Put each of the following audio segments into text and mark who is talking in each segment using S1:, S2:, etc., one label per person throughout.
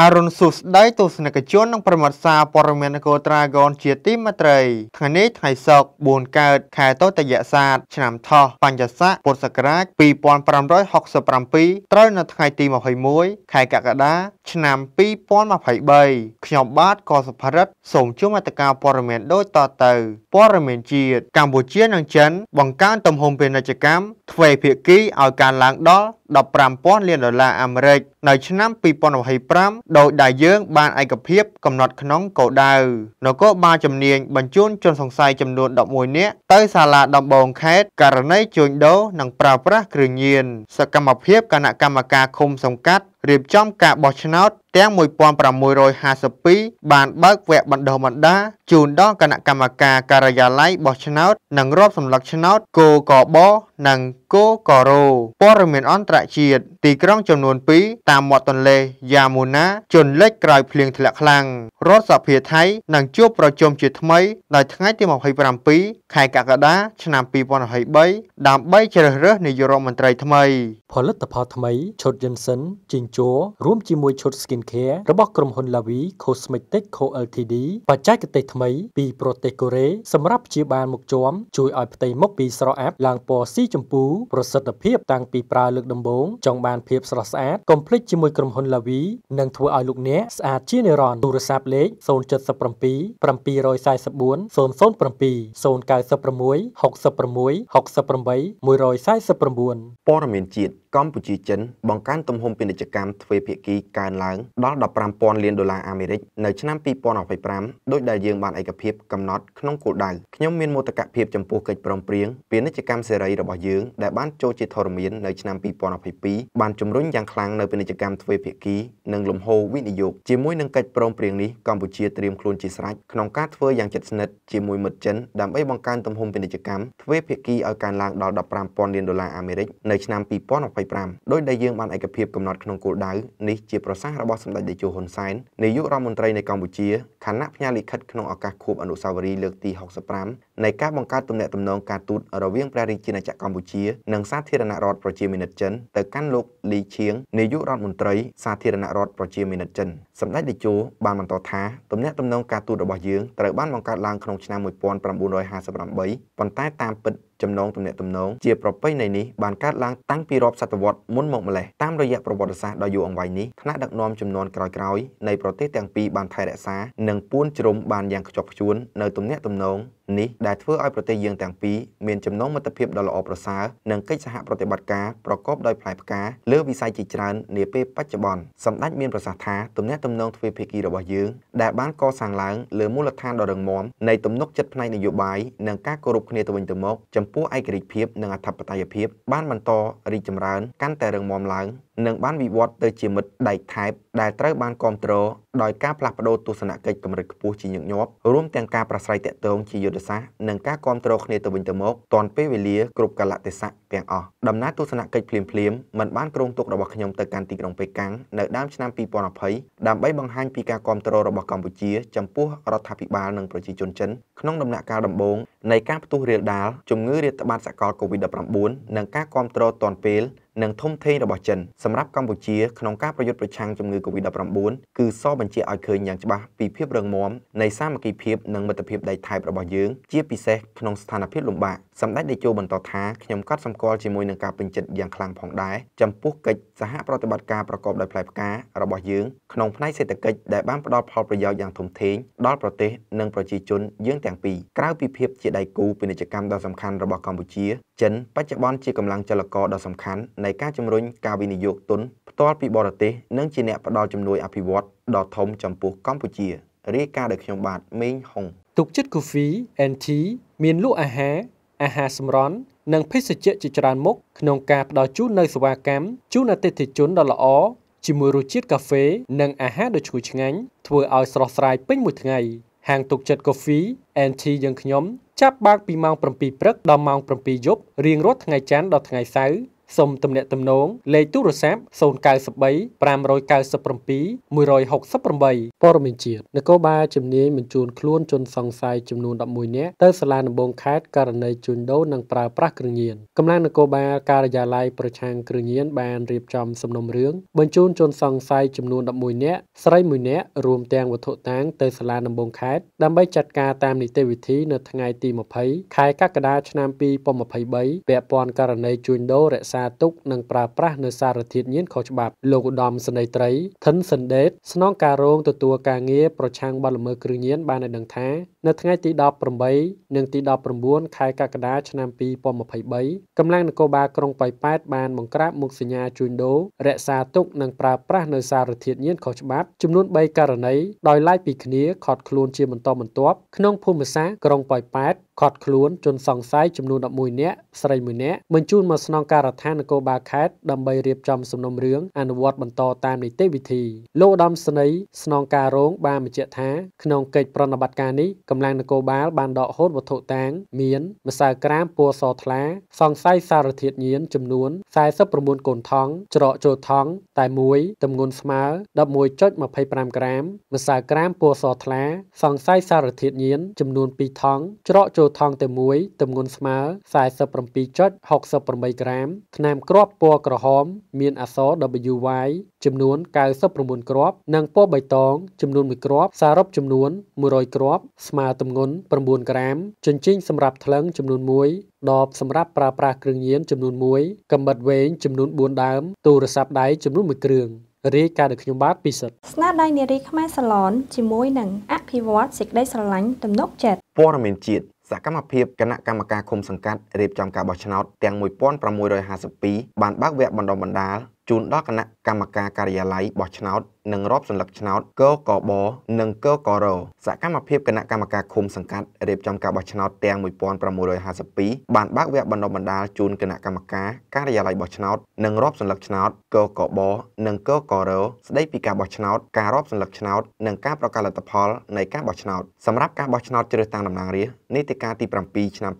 S1: អរុនសុស្ដីទស្សនិកជននិងប្រមាត់សារព័ត៌មាននគរត្រាហ្គនជាទីមេត្រីថ្ងៃនេះថ្ងៃសុក្រ4កើតខែតុតិយសាទឆ្នាំថោះបញ្ញស័កពុទ្ធសករាជ2567ត្រូវនៅថ្ងៃទី21ខែកក្កដា ឆ្នាំ2023ខ្ញុំបាទកសុភរិទ្ធសូមជូនអត្តការព័ត៌មានដូចតទៅព័ត៌មានជាតិកម្ពុជានិងចិនបង្កើនទំហំពាណិជ្ជកម្មទ្វេភាគីឲ្យកើនឡើងដល់15,000លានដុល្លារអាមេរិកនៅឆ្នាំ2025ដោយដែលយើងបានឯកភាពកំណត់ក្នុងគោលដៅនគរបាលជំនាញបញ្ជូនជនសង្ស័យចំនួន11នាក់ទៅសាលាដំបងខេត្តករណីជួញដូរនិងប្រើប្រាស់គ្រឿងញៀនសកម្មភាពគណៈកម្មការឃុំសង្កាត់រៀបចំការបោះឆ្នោតទាំង1652បានបើកវគ្គបណ្ដុះបណ្ដាលជូនដល់គណៈកម្មការការិយាល័យបោះឆ្នោត និងរាប់សម្លឹកឆ្នោតគកបនិងគករព័ត៌មានអន្តរជាតិទីក្រុងចំនួន2តាមមាត់ទន្លេយ៉ាមូណាជន់លិចក្រោយភ្លៀងធ្លាក់ខ្លាំងរដ្ឋសភាថៃនឹងជួបប្រជុំជាថ្មីនៅថ្ងៃទី27ខែកក្កដាឆ្នាំ2023ដើម្បីជ្រើសរើសនាយករដ្ឋមន្ត្រីថ្មី ផលិតផលថ្មីឈុតយិនសិនជីងបញ
S2: ្ជូលរួមជាមួយឈុត Skin Care របស់ក្រុមហ៊ុន Lavi Cosmetic Co Ltd បច្ចេកទេសថ្មី ពីប្រទេសកូរ៉េសម្រាប់ព្យាបាលមុខជាំជួយឲ្យផ្ទៃមុខពីស្រអាប់ឡើងពណ៌ស៊ីជម្ពូប្រសិទ្ធភាពតាំងពីប្រើលើកដំបូងចង់បានភាពស្រស់ស្អាតកុំភ្លេចជាមួយក្រុមហ៊ុន Lavi និងធ្វើឲ្យលោកអ្នកស្អាតជានិរន្តរ៍ទូរស័ព្ទលេខ077 744 007 096 66 68 149
S3: ព័ត៌មានជាតិកម្ពុជាចិនបង្កើនទំហំពាណិជ្ជកម្មកម្មទ្វេភាគីកើនឡើង ដល់15,000លានដុល្លារអាមេរិកនៅឆ្នាំ2025ដោយដែលយើងបានឯកភាពកំណត់ក្នុងគោលដៅខ្ញុំមានមោទកភាពចំពោះកិច្ចព្រមព្រៀងពាណិជ្ជកម្មសេរីរបស់យើងដែលបានចូលជាធរមាននៅឆ្នាំ2022បានជំរុញយ៉ាងខ្លាំងនៅពាណិជ្ជកម្មទ្វេភាគីនិងលំហូរវិនិយោគជាមួយនឹងកិច្ចព្រមព្រៀងនេះកម្ពុជាត្រៀមខ្លួនជាស្រេចក្នុងការធ្វើយ៉ាងជិតស្និទ្ធជាមួយមិត្តចិនដើម្បីបង្កើនទំហំពាណិជ្ជកម្មទ្វេភាគីឲ្យកើនឡើងដល់15,000លានដុល្លារអាមេរិកនៅឆ្នាំ2025ដោយដែលយើងបានឯកភាពកំណត់ក្នុងគោលលដៅនេះជាប្រសាសន៍របស់សម្ដេចតេជោហ៊ុនសែននាយករដ្ឋមន្ត្រីនៃកម្ពុជាខណៈផ្ញើលិខិតក្នុងឱកាសខួបអនុស្សាវរីយ៍លើកទី65នៃការបង្កើតទំនាក់ទំនងការទូតរវាងព្រះរាជាណាចក្រកម្ពុជានិងសាធារណរដ្ឋប្រជាមានិតចិនទៅកាន់លោកលីឈៀងនាយករដ្ឋមន្ត្រី សាធារណរដ្ឋប្រជាមានិតចិនសម្ដេចតេជោបានបន្តថាទំនាក់ទំនងការទូតរបស់យើងត្រូវបានបង្កើតឡើងក្នុងឆ្នាំ1958ប៉ុន្តែតាមពិតចំណងទំនាក់ទំនងជាប្រពៃណីនេះបានកើតឡើងតាំងពីរាប់សតវត្សមុនមកម្លេះតាមរយៈប្រវត្តិសាស្ត្រដ៏យូរអង្វែងនេះថ្នាក់ដឹកនាំចំនួនក្រោយៗនៃប្រទេសទាំងពីរបានថែរក្សានិងពួនជ្រុំបានយ៉ាងខ្ជាប់ខ្ជួននៅទំនាក់ទំនងនេះដែលធ្វើឲ្យប្រទេសយើងទាំងពីរមានចំណងមិត្តភាពដ៏ល្អប្រសើរនិងកិច្ចសហប្រតិបត្តិការប្រកបដោយផ្លែផ្កាលើវិស័យជាច្រើននាពេលបច្ចុប្បន្នសម្ដេចមានប្រសាសន៍ថាទំនាក់ទំនងទ្វេភាគីរបស់យើងដែលបានកសាងឡើងលើមូលដ្ឋានដ៏រឹងមាំនៃទំនុកចិត្តផ្នែកនយោបាយនិងការគោរពគ្នាទៅវិញទៅមកចំពោះឯករាជ្យភាពនិងអធិបតេយ្យភាពបានបន្តរីកចម្រើនកាន់តែរឹងមាំឡើងនិងបានវិវត្ត ទៅជាមិត្តដៃថែបដែលត្រូវបានគ្រប់គ្រងដោយការផ្លាស់ប្តូរទស្សនកិច្ចកម្រិតខ្ពស់ជាញឹកញាប់រួមទាំងការប្រស្រ័យតាក់ទងជាយុទ្ធសាស្ត្រនិងការគ្រប់គ្រងគ្នាទៅវិញទៅមកតាន់ពេលវេលាគ្រប់កលៈទេសៈទាំងអស់ដំណើរទស្សនកិច្ចភ្លាមៗមិនបានគ្រោងទុករបស់ខ្ញុំទៅកាន់ទីក្រុងប៉េកាំងនៅដើមឆ្នាំ2020ដើម្បីបង្ហាញពីការគ្រប់គ្រងរបស់កម្ពុជាចំពោះរដ្ឋាភិបាលនិងប្រជាជនចិនក្នុងដំណាក់កាលដំបូងនៃការផ្ទុះរាលដាលជំងឺរាតត្បាតសកល COVID-19 និងការគ្រប់គ្រងតាន់ពេលនិងធំធេងរបស់ចិនសម្រាប់កម្ពុជាក្នុងការប្រយុទ្ធប្រឆាំងជំងឺ Covid-19 គឺសបញ្ជាក់ឲ្យឃើញយ៉ាងច្បាស់ពីភាពរឹងមាំនៃសាមគ្គីភាពនិងមិត្តភាពដៃថែបរបស់យើងជាពិសេសក្នុងស្ថានភាពលំបាកសម្ដេចតេជោបន្តថាខ្ញុំកត់សម្គាល់ជាមួយនឹងការពេញចិត្តយ៉ាងខ្លាំងផងដែរចំពោះកិច្ចសហប្រតិបត្តិការប្រកបដោយផ្លែផ្ការបស់យើងក្នុងផ្នែកសេដ្ឋកិច្ចដែលបានផ្ដល់ផលប្រយោជន៍យ៉ាងធំធេងដល់ប្រទេសនិងប្រជាជនយើងទាំងពីរក្រៅពីភាព ជាដៃគូពាណិជ្ជកម្មដ៏សំខាន់របស់កម្ពុជាចិនបច្ចុប្បន្នជាកម្លាំងចលករដ៏សំខាន់នៃការជំរុញការវិនិយោគទុនផ្ទាល់ពីបរទេសនិងជាអ្នកផ្ដល់ជំនួយអភិវឌ្ឍដ៏ធំចំពោះកម្ពុជារាយការណ៍ដោយខ្ញុំបាទមេង
S2: ហុងទុកចិត្តកាហ្វេ NT មានលក់អាហារអាហារសម្រន់និងភេសជ្ជៈជាច្រើនមុខក្នុងការផ្ដល់ជូននូវសេវាកម្មជូនអតិថិជនដ៏ល្អជាមួយរសជាតិកាហ្វេនិងអាហារដ៏ឈ្ងុយឆ្ងាញ់ធ្វើឲ្យស្រស់ស្រាយពេញមួយថ្ងៃហាងទុកចិត្តកាហ្វេ NT យើងខ្ញុំចាប់បើកពីម៉ោង7ព្រឹកដល់ម៉ោង7យប់រៀងរាល់ថ្ងៃច័ន្ទដល់ថ្ងៃសៅរ៍សូមទំនាក់ទំនងលេខទូរស័ព្ទ093 597 168ព័ត៌មានជាតិនគរបាលជំនាញបញ្ជូនខ្លួនជនសង្ស័យចំនួន11នាក់ទៅសាលាដំបងខេត្តករណីជួញដូរនិងប្រើប្រាស់គ្រឿងញៀនកម្លាំងនគរបាលការិយាល័យប្រឆាំងគ្រឿងញៀនបានរៀបចំសំណុំរឿងបញ្ជូន ជនសង្ស័យចំនួន11នាក់ស្រី1នាក់រួមទាំងវត្ថុតាងទៅសាលាដំបងខេត្តដើម្បីចាត់ការតាមនីតិវិធីនៅថ្ងៃទី20ខែកក្កដាឆ្នាំ2023ពាក់ព័ន្ធករណីជួញដូររក្សាក្សាទុកនិងប្រើប្រាស់នៅសារធាតុញៀនខុសច្បាប់លោកឧត្តមសេនីយត្រីថិនសិនដេតស្នងការរងទទួលការងារប្រឆាំងបទល្មើសគ្រឿងញៀនបានឲ្យដឹងថានៅថ្ងៃទី18និងទី19ខែកក្កដាឆ្នាំ2023កម្លាំងនគរបាលក្រុងប៉ោយប៉ែតបានបង្ក្រាបមុខសញ្ញាជួញដូររក្សាទុកនិងប្រើប្រាស់នៅសារធាតុញៀនខុសច្បាប់ចំនួន3ករណីដោយឡែកពីគ្នាខត់ខ្លួនជាបន្តបន្ទាប់ក្នុងភូមិសាស្ត្រក្រុងប៉ោយប៉ែតខត់ខ្លួនជនសង្ស័យចំនួន11នាក់ស្រី1នាក់បញ្ជូនមកស្នងការដ្ឋាននគរបាលខេត្តដើម្បីរៀបចំសំណុំរឿងអនុវត្តបន្តតាមនីតិវិធីលោកឧត្តមស្នីស្នងការរងបានបញ្ជាក់ថាក្នុងកិច្ចប្រណិបត្តិការនេះកម្កម្លាំងនគរបាលបានដកហូតវត្ថុតាង មានម្សៅក្រាមពណ៌សថ្លាសង្ស័យសារធាតុញៀនចំនួន49កូនថង់ច្រកចូលថង់តែមួយទម្ងន់ស្មើ11.25ក្រាមម្សៅក្រាមពណ៌សថ្លាសង្ស័យសារធាតុញៀនចំនួន2ថង់ច្រកចូលថង់តែមួយទម្ងន់ស្មើ47.68ក្រាមថ្នាំគ្រាប់ពណ៌ក្រហមមានអក្សរ WY ចំនួន99គ្រាប់និងពណ៌បៃតងចំនួន1គ្រាប់សរុបចំនួន100គ្រាប់ស្មស្មើទម្ងន់9ក្រាមជញ្ជីងសម្រាប់ថ្លឹងចំនួន1ដបសម្រាប់ប្រើប្រាស់គ្រឿងញៀនចំនួន1កាំបិតវែងចំនួន4ដើម ទូរស័ព្ទដៃចំនួន1គ្រឿងរាយការណ៍ដោយខ្ញុំបាទពិសិដ្ឋ
S1: ស្នាដៃនារីខ្មែរសាឡនជាមួយនឹងអភិវឌ្ឍសេចក្តីស្រឡ
S2: ាញ់ទំនុក ចិត្ត
S3: ព័ត៌មានជាតិសកម្មភាពគណៈកម្មការឃុំសង្កាត់រៀបចំការបោះឆ្នោតទាំង1652បានបើកវគ្គបណ្ដុះបណ្ដាលជូនដល់គណៈកម្មការការិយាល័យបោះឆ្នោតនិងរាប់សន្លឹកឆ្នោតកកប និងកករសកម្មភាពគណៈកម្មការឃុំសង្កាត់រៀបចំការបោះឆ្នោតទាំង1652បានបើកវគ្គបណ្ដុះបណ្ដាលជូនគណៈកម្មការការិយាល័យបោះឆ្នោតនិងរាប់សន្លឹកឆ្នោតកកប និងកករស្ដីពីការបោះឆ្នោតការរាប់សន្លឹកឆ្នោតនិងការប្រកាសលទ្ធផលនៃការបោះឆ្នោតសម្រាប់ការបោះឆ្នោតជ្រើសតាំងតំណាងរាស្ត្រនីតិកាលទី7ឆ្នាំ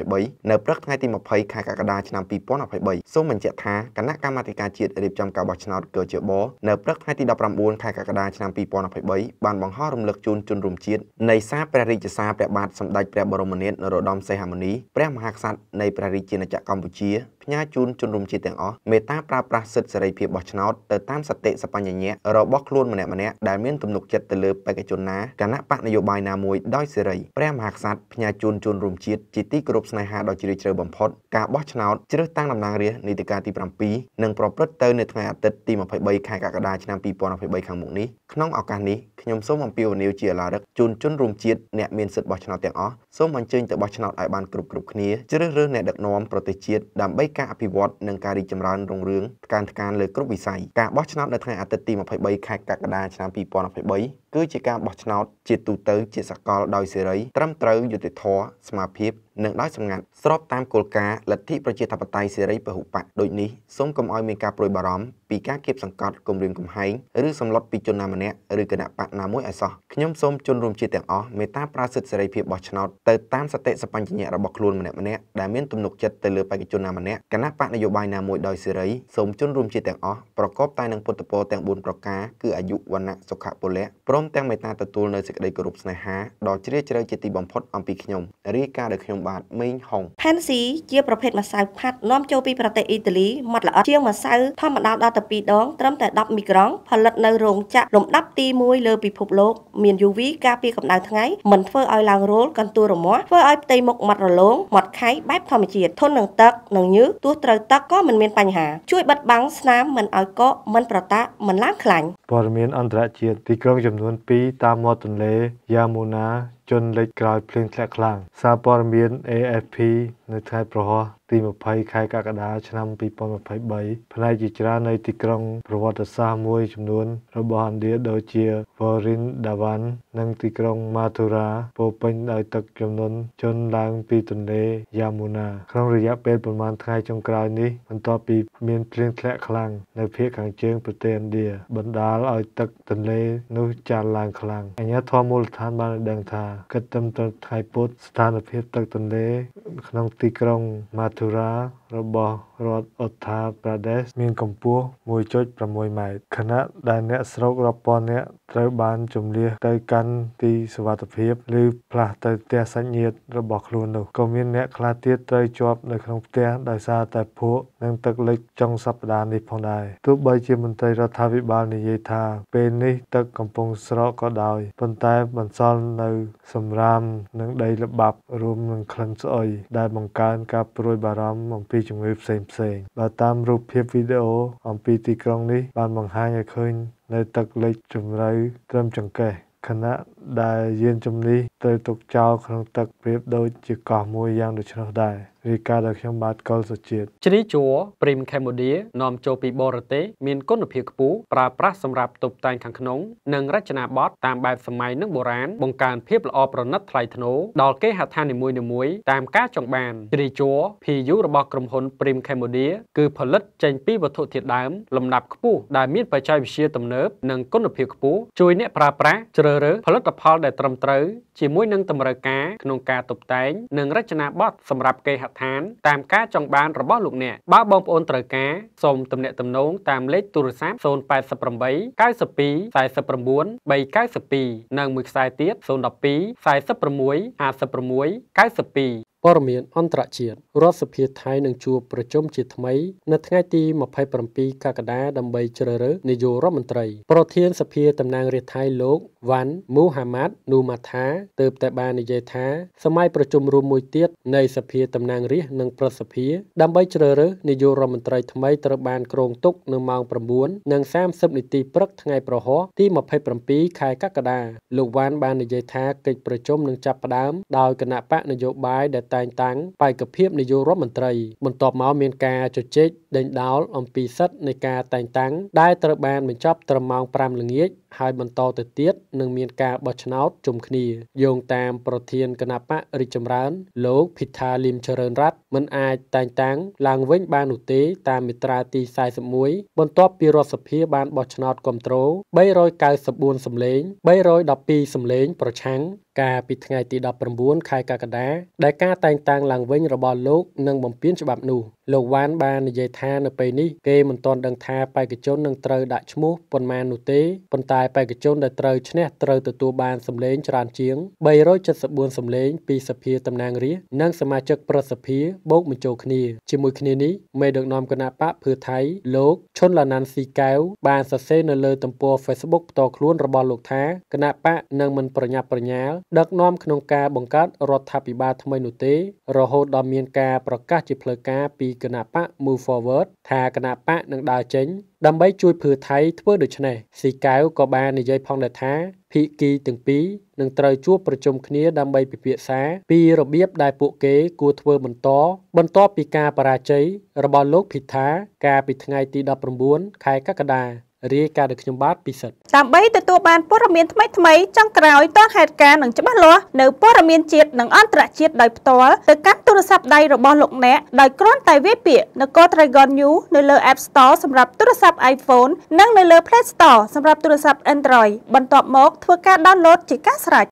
S3: 2023នៅព្រឹកថ្ងៃទី20ខែកក្កដាឆ្នាំ2023សូមបញ្ជាក់ថាគណៈកម្មាធិការជាតិរៀបចំការបោះឆ្នោតកជបនៅព្រឹកថ្ងៃទី18 9ខែកក្កដាឆ្នាំ2023បានបង្ហោះរំលឹកជូនជនរួមជាតិនៃសារព្រះរាជសារព្រះបាទសម្ដេចព្រះបរមនាថនរោត្តមសីហមុនីព្រះមហាក្សត្រនៃព្រះរាជាណាចក្រកម្ពុជាផ្ញើជូនជនរួមជាតិទាំងអស់មេត្តាប្រើប្រាស់សិទ្ធិសេរីភាពបោះឆ្នោតទៅតាមសតិសបញ្ញញ្ញៈរបស់ខ្លួនម្នាក់ម្នាក់ដែលមានទំនុកចិត្តទៅលើបេក្ខជនណាគណៈបកនយោបាយណាមួយដោយសេរីព្រះមហាក្សត្រផ្ញើជូនជនរួមជាតិជាទីគោរពស្នេហាដ៏ជ្រាលជ្រៅបំផុត ការបោះឆ្នោតជ្រើសតាំងតំណាងរាស្ត្រនីតិកាលទី7និងប្រព្រឹត្តទៅនៅថ្ងៃអាទិត្យទី23ខែកក្កដាឆ្នាំ2023ខាងមុខនេះក្នុងឱកាសនេះខ្ញុំសូមអំពាវនាវជាឡារឹកជូនជនរួមជាតិអ្នកមានសិទ្ធិបោះឆ្នោតទាំងអស់សូមអញ្ជើញទៅបោះឆ្នោតឲ្យបានគ្រប់គ្រប់គ្នាជ្រើសរើសអ្នកដឹកនាំប្រទេសជាតិដើម្បីការអភិវឌ្ឍនិងការរីកចម្រើនរុងរឿងផ្កានផ្កានលើគ្រប់វិស័យការបោះឆ្នោតនៅថ្ងៃអាទិត្យទី23ខែកក្កដាឆ្នាំ2023គឺជាការបោះឆ្នោតជាទូទៅជាសកលដោយសេរី ត្រឹមត្រូវយុត្តិធម៌ស្មើភាពនិងដោយសម្ងាត់ស្របតាមគោលការណ៍លទ្ធិប្រជាធិបតេយ្យសេរីពហុបកដូចនេះសូមកុំឲ្យមានការប្រួយបារម្ភពីការគៀបសង្កត់គំរាមកំហែងឬសម្លុតពីជនណាម្នាក់ឬគណៈបកណាមួយឲ្យសោះខ្ញុំសូមជន់រួមជាទាំងអស់មេត្តាប្រើសិទ្ធិសេរីភាពបោះឆ្នោតទៅតាមសតិសម្បញ្ញៈរបស់ខ្លួនម្នាក់ម្នាក់ដែលមានទំនុកចិត្តទៅលើបេក្ខជនណាម្នាក់គណៈបកនយោបាយណាមួយដោយសេរីសូមជន់រួមជាទាំងអស់ប្រកបតែនឹងពុទ្ធពរទាំង4ប្រការគឺអាយុវណ្ណៈសុខៈពលៈព្រមទាំងមេត្តាទទួលនៅសេចក្តីគោរពស្នេហាដ៏ជ្រាលជ្រៅជាទីបំផុតអំពីខ្ញុំរាយការណ៍ដោយខ្ញុំបាទមីងហុង
S2: ផេនស៊ីជា ប្រភេទម្សៅផាត់នាំចូលពីប្រទេសអ៊ីតាលីម៉ត់ល្អិតជាងម្សៅធម្មតាដល់ទៅ2ដងត្រឹមតែ10មីក្រូផលិតនៅរោងចក្រលំដាប់ទី1លើពិភពលោក មាន UV ការពារកម្ដៅថ្ងៃមិនធ្វើឲ្យឡើងរោលកន្ទួលរមាស់ធ្វើឲ្យផ្ទៃមុខម៉ត់រលោងម៉ត់ខៃបែបធម្មជាតិធន់នឹងទឹក និងញើសទោះត្រូវទឹកក៏មិនមានបញ្ហា ជួយបិទបាំងស្នាមមិនឲ្យកកមិនប្រតាក់មិនឡើងខ្លាញ់
S4: ព័ត៌មានអន្តរជាតិទីក្រុងចំនួន2តាមមាត់ទន្លេយ៉ាមូណាជនលេចក្រោយភ្លៀងធ្លាក់ខ្លាំងសារព័ត៌មាន AFP នៅថ្ងៃព្រហស្បតិ៍ទី20ខែកក្កដាឆ្នាំ2023ផ្នែកជាច្រើននៃទីក្រុងប្រវត្តិសាស្ត្រមួយចំនួន របស់ឥណ្ឌាដូចជា Vrindavan និងទីក្រុង Mathura ពោពេញដោយទឹកចំនួនជន់ឡើងពី ទន្លេ Yamuna ក្នុងរយៈពេល ប្រមាណថ្ងៃចុងក្រោយនេះបន្ទាប់ពីមានភ្លៀងធ្លាក់ខ្លាំងនៅភាគខាងជើងប្រទេសឥណ្ឌាបណ្ដាលឲ្យទឹកទន្លេនោះចានឡើងខ្លាំងអាជ្ញាធរមូលដ្ឋានបានដឹងថាគិតត្រឹមថ្ងៃពុធស្ថានភាពទឹកទន្លេក្នុងទីក្រុង Mathura 더라 របស់រដ្ឋឧត្តរប្រទេស មានកម្ពស់1.6ម៉ែត្រខណៈដែលអ្នកស្រុករាប់ពាន់នាក់ត្រូវបានជម្លៀសទៅកាន់ទីសុវត្ថិភាពឬផ្លាស់ទៅផ្ទះសាច់ញាតិរបស់ខ្លួននោះក៏មានអ្នកខ្លះទៀតត្រូវជាប់នៅក្នុងផ្ទះដោយសារតែភក់និងទឹកលិចចុងសប្តាហ៍នេះផងដែរទោះបីជាមន្ត្រីរដ្ឋាភិបាលនិយាយថាពេលនេះទឹកកំពុងស្រកក៏ដោយប៉ុន្តែបន្សល់នៅ សម្រាមនិងដីល្បាប់រួមនឹងក្លិនស្អុយដែលបង្កើនការព្រួយបារម្ភអំពីជំងឺផ្សេងផ្សេងបើតាមរូបភាពវីដេអូអំពីទីក្រុងនេះ បានបង្ហាញឲ្យឃើញនៅ ទឹកលិចជំរៅត្រឹមចង្កេះខណៈដែលយានជំនិះទៅទុកចោលក្នុងទឹកប្រៀបដូចជាកោះមួយយ៉ាងដូច្នោះដែររាយការណ៍ដោយខ្ញុំបាទកុលសុជាតិ
S2: ជ្រីជួរព្រីមកម្ពុជានាំចូលពីបរទេសមានគុណភាពខ្ពស់ប្រើប្រាស់សម្រាប់តុបតែងខាងក្នុង និងរចនាប័ទ្មតាមបែបសម័យនិងបុរាណបង្កើនភាពល្អប្រណិតថ្លៃថ្នូរដល់គេហដ្ឋាននីមួយៗតាមការចង់បានជ្រីជួរ PU របស់ក្រុមហ៊ុនព្រីមកម្ពុជាគឺផលិតចេញពីវត្ថុធាតុដើមលំដាប់ខ្ពស់ដែលមានបច្ចេកវិទ្យាទំនើបនិងគុណភាពខ្ពស់ជួយអ្នកប្រើប្រាស់ជ្រើសរើសផលិតផលដែលត្រឹមត្រូវជាជាមួយនឹងតម្រូវការក្នុងការតុបតែងនិងរចនាបថសម្រាប់គេហដ្ឋានតាមការចង់បានរបស់លោកអ្នកបើបងប្អូនត្រូវការសូមទំនាក់ទំនងតាមលេខទូរស័ព្ទ088 92 49 392និងមួយខ្សែទៀត012 46 56 92ព័ត៌មានអន្តរជាតិរដ្ឋសភាថៃនឹងជួបប្រជុំជាថ្មីនៅថ្ងៃទី27កក្កដាដើម្បីជ្រើសរើសនាយករដ្ឋមន្ត្រីប្រធានសភាតំណាងរាស្ត្រថៃលោកវ៉ាន់មូហាម៉ាត់នូម៉ាថាទើបតែបាននិយាយថាសម័យប្រជុំរួមមួយទៀតនៃសភាតំណាងរាស្ត្រនិងប្រសិទ្ធភាពដើម្បីជ្រើសរើសនាយករដ្ឋមន្ត្រីថ្មីត្រូវបានគ្រោងទុកនៅម៉ោង9:30នាទីព្រឹកថ្ងៃប្រហោះទី27ខែកក្កដាលោកវ៉ាន់បាននិយាយថាកិច្ចប្រជុំនឹងចាប់ផ្ដើមដោយគណៈបកនយោបាយដែលតែងតាំងបេក្ខភាពនាយករដ្ឋមន្ត្រីបន្ទាប់មកមានការជជែកដេញដោលអំពីសិទ្ធិនៃការតែងតាំងដែលត្រូវបានបញ្ចប់ត្រឹមម៉ោង5ល្ងាចហើយបន្តទៅទៀតនឹងមានការបោះឆ្នោតជុំគ្នាយោងតាមប្រធានគណៈបករិទ្ធចម្រើនលោកភិថាលឹមចរិនរ័ត្នមិនអាចតែងតាំងឡើងវិញបាននោះទេ តាមមាត្រាទី41បន្ទាប់ពីរដ្ឋសភាបានបោះឆ្នោតគ្រប់គ្រង394សម្លេង312សម្លេងប្រឆាំងកាលពីថ្ងៃទី19ខែកក្កដាដែលការតែងតាំងឡើងវិញរបស់លោកនឹងបំពេញច្បាប់នោះលោកវ៉ានបាននិយាយថានៅពេលនេះគេមិនទាន់ដឹងថាបេក្ខជននឹងត្រូវដាក់ឈ្មោះប៉ុន្មាននោះទេប៉ុន្តែបេក្ខជនដែលត្រូវឈ្នះត្រូវទទួលបានសម្លេងច្រើនជាង374សម្លេងពីសភាតំណាងរាស្ត្រនិងសមាជិកប្រសិទ្ធិបូកបញ្ចូលគ្នាជាមួយគ្នានេះមេដឹកនាំគណៈបកភឿថៃលោកឈុនឡាណាន់ស៊ីកែវបានសរសេរនៅលើទំព័រ Facebook ផ្ទាល់ខ្លួនរបស់លោកថាគណៈបកនឹងមិនប្រញាប់ប្រញាល់ដឹកនាំក្នុងការបង្កើតរដ្ឋាភិបាលថ្មីនោះទេ រហូតដល់មានការប្រកាសជាផ្លូវការពីគណបក Move Forward ថាគណបកនឹងដើរចេញដើម្បីជួយភឿថៃធ្វើដូច្នេះស៊ីកែវក៏បាននិយាយផងដែរថាភាគីទាំងពីរនឹងត្រូវជួបប្រជុំគ្នាដើម្បីពិភាក្សាពីរបៀបដែលពួកគេគួរធ្វើបន្ត បន្ទាប់ពីការបរាជ័យរបស់លោកភីថាកាលពីថ្ងៃទី19ខែកក្កដារាយការណ៍ដោយខ្ញុំបាទពិសិដ្ឋ
S1: ដើម្បីទទួលបានព័ត៌មានថ្មីៗចុងក្រោយទាន់ហេតុការណ៍និងច្បាស់លាស់នៅព័ត៌មានជាតិនិងអន្តរជាតិដោយផ្ទាល់ទៅកាន់ទូរស័ព្ទដៃរបស់លោកអ្នកដោយគ្រាន់តែវាយពាក្យនគរ Dragon New នៅលើ App Store សម្រាប់ទូរស័ព្ទ iPhone និងនៅលើ Play Store សម្រាប់ទូរស័ព្ទ Android បន្ទាប់មកធ្វើការ download ជាការស្រេច